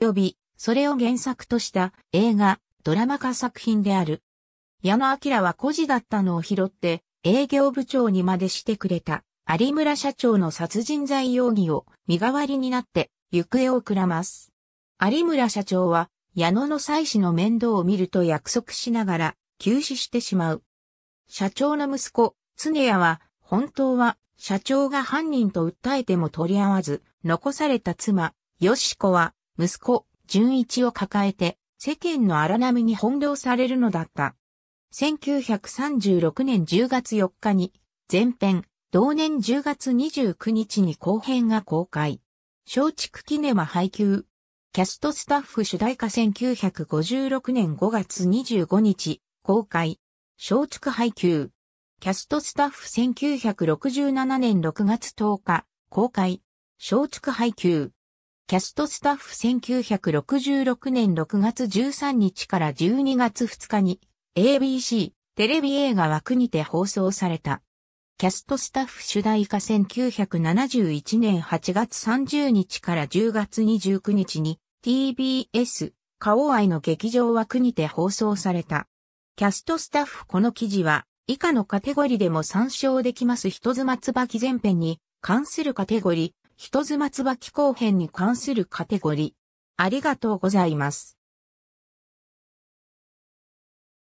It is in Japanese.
及び、それを原作とした映画、ドラマ化作品である。矢野明は孤児だったのを拾って、営業部長にまでしてくれた、有村社長の殺人罪容疑を身代わりになって、行方をくらます。有村社長は、矢野の妻子の面倒を見ると約束しながら、急死してしまう。社長の息子、常谷は、本当は、社長が犯人と訴えても取り合わず、残された妻、よしこは、息子、純一を抱えて、世間の荒波に翻弄されるのだった。1936年10月4日に、前編、同年10月29日に後編が公開。松竹キネマ配給。キャストスタッフ主題歌1956年5月25日、公開。松竹配給。キャストスタッフ1967年6月10日、公開。松竹配給。キャストスタッフ1966年6月13日から12月2日に ABC テレビ映画枠にて放送された。キャストスタッフ主題歌1971年8月30日から10月29日に TBS 顔愛の劇場枠にて放送された。キャストスタッフこの記事は以下のカテゴリでも参照できます人妻椿前編に関するカテゴリー、人妻椿後編に関するカテゴリー。ありがとうございます。